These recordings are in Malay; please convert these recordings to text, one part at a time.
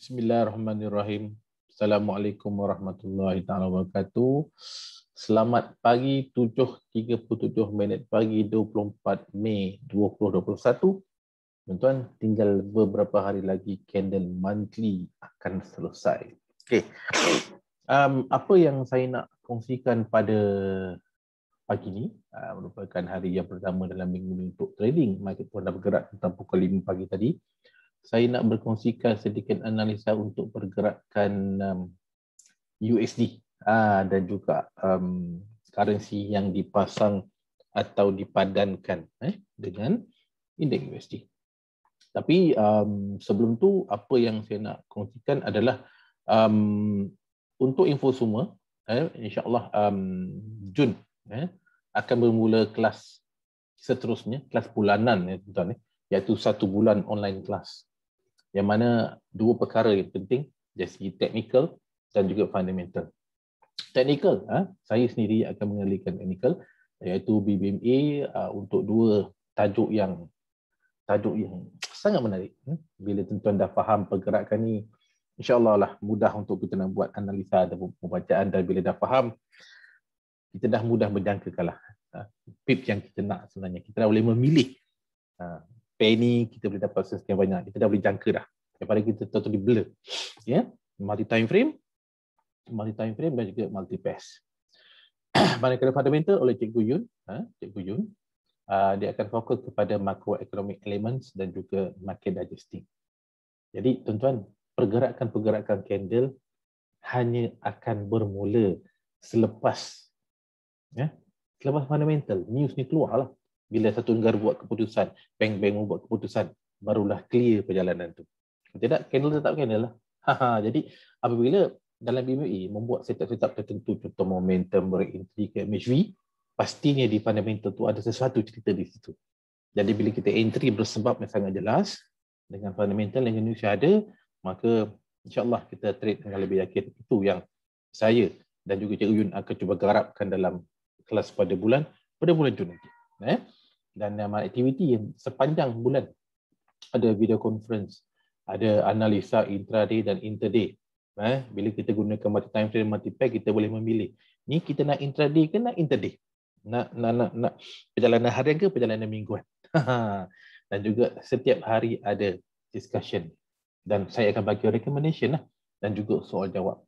Bismillahirrahmanirrahim. Assalamualaikum warahmatullahi taala wabarakatuh. Selamat pagi 7.37 minit pagi 24 Mei 2021. Tuan-tuan tinggal beberapa hari lagi candle monthly akan selesai. Okey. Um, apa yang saya nak kongsikan pada pagi ini uh, merupakan hari yang pertama dalam minggu untuk trading. Market pun dah bergerak tentang pukul 5 pagi tadi saya nak berkongsikan sedikit analisa untuk pergerakan um, USD uh, ah, dan juga um, currency yang dipasang atau dipadankan eh, dengan indeks USD. Tapi um, sebelum tu apa yang saya nak kongsikan adalah um, untuk info semua, eh, insyaAllah um, Jun eh, akan bermula kelas seterusnya, kelas bulanan ya, eh, tuan, eh, iaitu satu bulan online kelas yang mana dua perkara yang penting dari segi technical dan juga fundamental. Technical, ha? saya sendiri akan mengalihkan technical iaitu BBMA uh, untuk dua tajuk yang tajuk yang sangat menarik. Hmm? Bila tuan-tuan dah faham pergerakan ini, insyaAllah lah mudah untuk kita nak buat analisa dan pembacaan dan bila dah faham, kita dah mudah menjangkakan lah pip ha? yang kita nak sebenarnya. Kita dah boleh memilih ha? penny kita boleh dapat sekian banyak kita dah boleh jangka dah daripada kita totally blur ya yeah? multi time frame multi time frame dan juga multi pass manakala fundamental oleh cikgu Yun ha? cikgu Yun uh, dia akan fokus kepada macroeconomic elements dan juga market digesting jadi tuan-tuan pergerakan-pergerakan candle hanya akan bermula selepas ya yeah? selepas fundamental news ni keluarlah bila satu negara buat keputusan, bank-bank membuat keputusan, barulah clear perjalanan tu. Kalau tidak, candle tetap candle lah. Haha, jadi apabila dalam BME membuat setup-setup tertentu, contoh momentum, break entry ke MHV, pastinya di fundamental tu ada sesuatu cerita di situ. Jadi bila kita entry bersebab yang sangat jelas, dengan fundamental yang Indonesia ada, maka insyaAllah kita trade dengan lebih yakin. Itu yang saya dan juga Cik Uyun akan cuba garapkan dalam kelas pada bulan pada bulan Jun nanti. Eh? dan nama aktiviti yang sepanjang bulan ada video conference ada analisa intraday dan interday eh bila kita gunakan multi time frame multi pack kita boleh memilih ni kita nak intraday ke nak interday nak nak nak, nak perjalanan harian ke perjalanan mingguan dan juga setiap hari ada discussion dan saya akan bagi recommendation lah dan juga soal jawab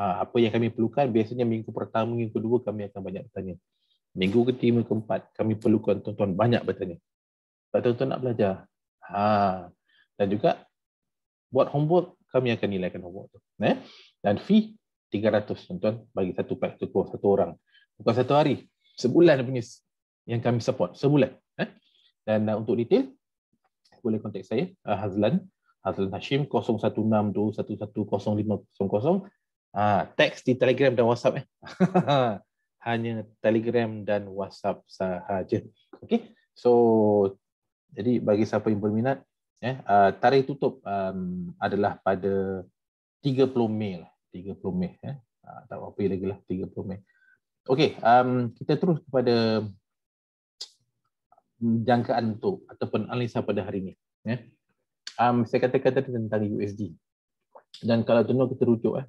ah, apa yang kami perlukan biasanya minggu pertama minggu kedua kami akan banyak bertanya Minggu ketiga, minggu keempat, kami perlukan tuan-tuan banyak bertanya. Sebab tuan-tuan nak belajar. Ha. Dan juga, buat homework, kami akan nilaikan homework tu. Eh? Dan fee, 300 tuan-tuan bagi satu pack tu kurs, satu orang. Bukan satu hari, sebulan punya yang kami support. Sebulan. Eh? Dan uh, untuk detail, boleh kontak saya, uh, Hazlan. Hazlan Hashim, 0162110500. Ah, uh, text di Telegram dan WhatsApp. Eh. hanya Telegram dan WhatsApp sahaja. Okey. So jadi bagi siapa yang berminat eh uh, tarikh tutup um, adalah pada 30 Mei lah. 30 Mei eh. Ah, tak apa lagi lah 30 Mei. Okey, um, kita terus kepada jangkaan tu ataupun analisa pada hari ini. Eh. Um, saya kata-kata tentang USD. Dan kalau tuan kita rujuk, eh.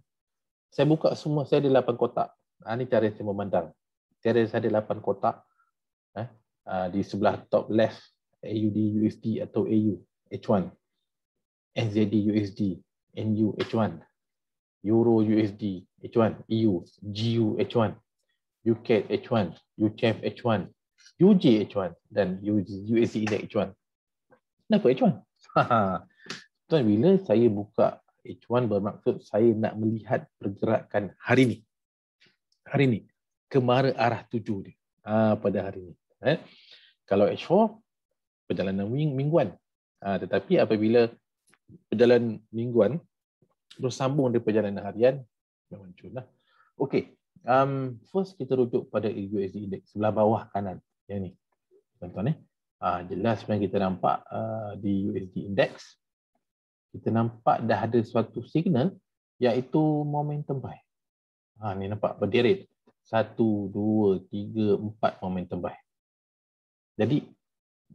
saya buka semua, saya ada 8 kotak. Ha, ah, ini cara saya memandang. saya ada 8 kotak eh, ah, di sebelah top left AUD USD atau AU H1 NZD USD NU H1 Euro USD H1 EU GU H1 UK H1 UCHF H1 UJ H1 dan USD H1 kenapa H1? Tuan, bila saya buka H1 bermaksud saya nak melihat pergerakan hari ini hari ini. Kemara arah tuju dia ha, pada hari ini. Eh? Kalau H4, perjalanan ming- mingguan. Ha, tetapi apabila perjalanan mingguan terus sambung dari perjalanan harian, memang cunlah. Okey. Um, first kita rujuk pada USD Index sebelah bawah kanan. Yang ni. Tuan-tuan eh. Ha, jelas sebenarnya kita nampak uh, di USD Index. Kita nampak dah ada suatu signal iaitu momentum buy. Ha, ni nampak berderet. Satu, dua, tiga, empat momentum buy. Jadi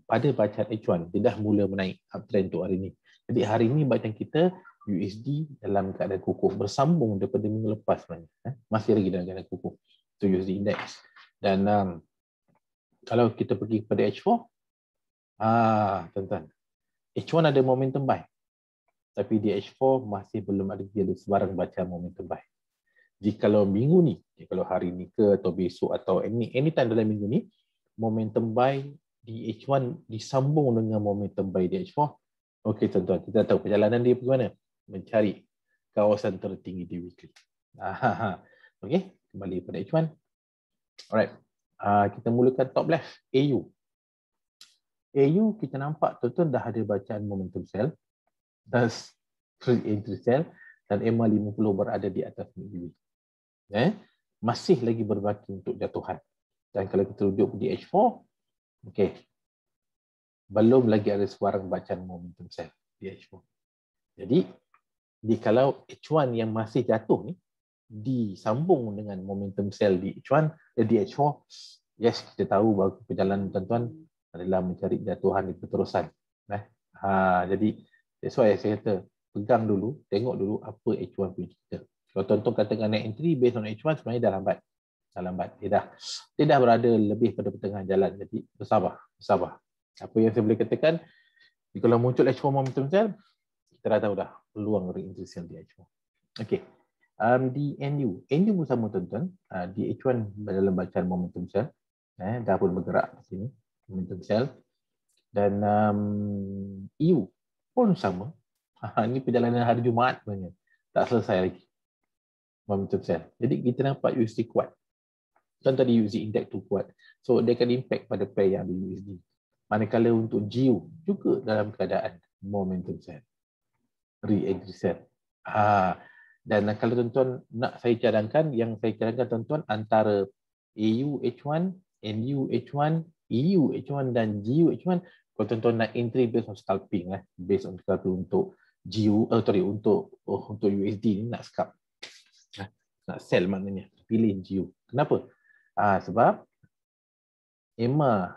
pada bacaan H1, dia dah mula menaik uptrend untuk hari ini. Jadi hari ini bacaan kita USD dalam keadaan kukuh bersambung daripada minggu lepas sebenarnya. Eh? Masih lagi dalam keadaan kukuh. Itu USD index. Dan um, kalau kita pergi kepada H4, ah, tuan-tuan, H1 ada momentum buy. Tapi di H4 masih belum ada, ada sebarang bacaan momentum buy jika minggu ni, jika hari ni ke atau besok atau ini, ini tanda dalam minggu ni, momentum buy di H1 disambung dengan momentum buy di H4. Okey tuan-tuan, kita tahu perjalanan dia bagaimana? Mencari kawasan tertinggi di weekly. Aha. Okey, kembali pada H1. Alright. Uh, kita mulakan top left AU. AU kita nampak tuan-tuan dah ada bacaan momentum sell das free entry sell dan MA50 berada di atas MACD. Ya, eh, masih lagi berbaki untuk jatuhan. Dan kalau kita rujuk di H4, okay, belum lagi ada sebarang bacaan momentum cell di H4. Jadi, di kalau H1 yang masih jatuh ni disambung dengan momentum cell di H1, eh, di H4, yes, kita tahu bahawa perjalanan tuan-tuan adalah mencari jatuhan di keterusan. Eh? Ha, jadi, that's why saya kata, pegang dulu, tengok dulu apa H1 punya cerita. Kalau tuan-tuan katakan naik entry based on H1 sebenarnya dah lambat. Dah lambat. Dia dah, dia dah berada lebih pada pertengahan jalan. Jadi bersabar. Bersabar. Apa yang saya boleh katakan, kalau muncul H4 momentum sell, kita dah tahu dah peluang re-entry sel di H4. Okay. Um, di NU. NU pun sama tuan-tuan. Uh, di H1 dalam bacaan momentum sell, Eh, dah pun bergerak di sini. Momentum sell, Dan um, EU pun sama. Ini perjalanan hari Jumaat sebenarnya. Tak selesai lagi momentum 100%. Jadi kita nampak USD kuat. Contoh tadi USD index tu kuat. So dia akan impact pada pair yang ada USD. Manakala untuk GIO juga dalam keadaan momentum sell. Re-entry sell. Ha. Ah, dan kalau tuan-tuan nak saya cadangkan, yang saya cadangkan tuan-tuan antara AU H1, NU H1, EU H1 dan GIO H1, kalau tuan-tuan nak entry based on scalping, eh, based on scalping untuk GIO, eh, sorry, untuk oh, untuk USD ni nak scalp nak sell maknanya pilih GU. Kenapa? Ah uh, sebab EMA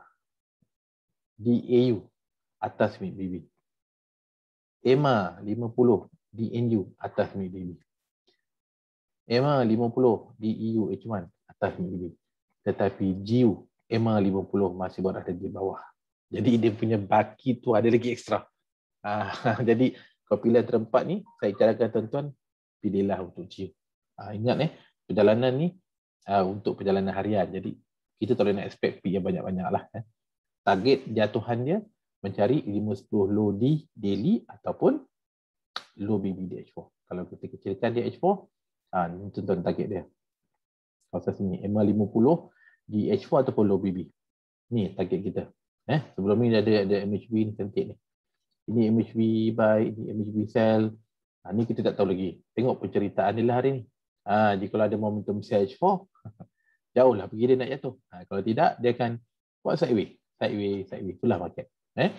DAU atas MIBB. EMA 50 DNU atas MIBB. EMA 50 DEU H1 atas MIBB. Tetapi GU EMA 50 masih berada di bawah. Jadi dia punya baki tu ada lagi ekstra. Ah jadi kalau pilihan terempat ni saya carakan tuan-tuan pilihlah untuk GU. Uh, ingat eh, perjalanan ni uh, untuk perjalanan harian. Jadi kita tak boleh nak expect fee yang banyak-banyak lah. Eh. Target jatuhan dia mencari 5-10 low D daily ataupun low BB di H4. Kalau kita kecilkan dia H4, uh, ah, ni tentang target dia. Kawasan sini, MR50 di H4 ataupun low BB. Ni target kita. Eh, sebelum ni ada ada MHB ni cantik ni. Ini MHB buy, ini MHB sell. Ha, ni kita tak tahu lagi. Tengok penceritaan dia lah hari ni. Ha, jika ada momentum CH4, jauhlah pergi dia nak jatuh. Ha, kalau tidak, dia akan buat sideway. Sideway, sideway. Itulah market. Eh?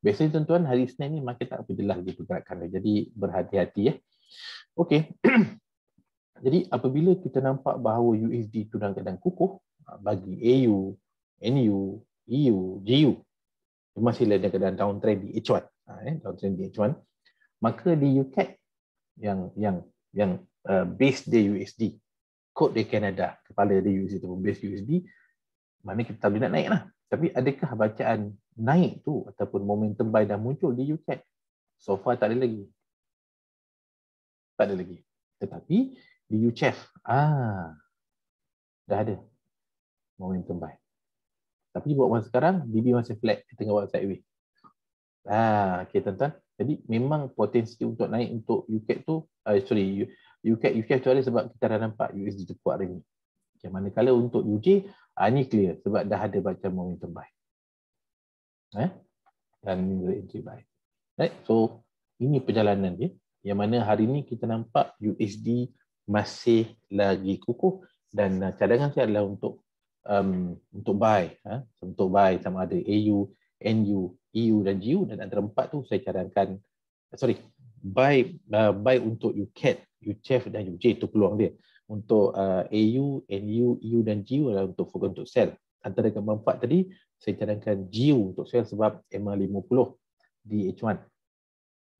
Biasanya tuan-tuan, hari Senin ni market tak jelas di pergerakan. Jadi, berhati-hati. Eh? Okey. Jadi, apabila kita nampak bahawa USD tu dalam keadaan kukuh, ha, bagi AU, NU, EU, GU, dia masih dalam keadaan downtrend di H1. Ha, eh? Downtrend di H1. Maka di UK yang yang yang Uh, base dia USD. Kod dia Canada, kepala dia USD ataupun base USD, mana kita tak boleh nak naik lah. Tapi adakah bacaan naik tu ataupun momentum buy dah muncul di UK? So far tak ada lagi. Tak ada lagi. Tetapi di UCF, ah, dah ada momentum buy. Tapi buat masa sekarang, BB masih flat Kita tengok buat sideways. Ah, okay, tuan-tuan. Jadi memang potensi untuk naik untuk UK tu, uh, sorry, UK, UK you sebab kita dah nampak USD terkuat hari ni. mana manakala untuk UG, uh, ah, ni clear sebab dah ada baca momentum buy. Eh? Dan entry buy. Right? So, ini perjalanan dia yang mana hari ni kita nampak USD masih lagi kukuh dan ah, cadangan saya adalah untuk um, untuk buy. Ha? Untuk buy sama ada AU, NU, EU dan GU dan antara empat tu saya cadangkan, sorry, buy uh, buy untuk UCAT, UCEF dan UJ itu peluang dia. Untuk uh, AU, NU, EU dan GU adalah untuk fokus untuk sell. Antara keempat tadi, saya cadangkan GU untuk sell sebab MA50 di H1.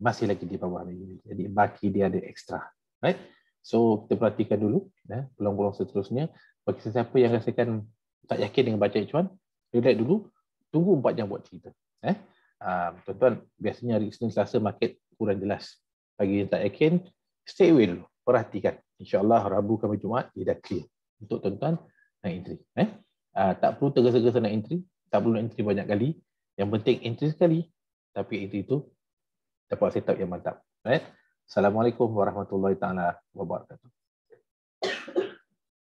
Masih lagi di bawah ini. Jadi baki dia ada extra. Right? So kita perhatikan dulu ya, peluang-peluang seterusnya. Bagi sesiapa yang rasakan tak yakin dengan baca H1, relax dulu. Tunggu empat jam buat cerita. Eh? Uh, tuan-tuan, biasanya hari Isnin Selasa market kurang jelas. Bagi yang tak yakin, stay away dulu. Perhatikan. InsyaAllah Rabu kami Jumaat, dia dah clear. Untuk tuan-tuan nak entry. Eh? Uh, tak perlu tergesa-gesa nak entry. Tak perlu nak entry banyak kali. Yang penting entry sekali. Tapi entry itu dapat setup yang mantap. Right? Assalamualaikum warahmatullahi taala wabarakatuh.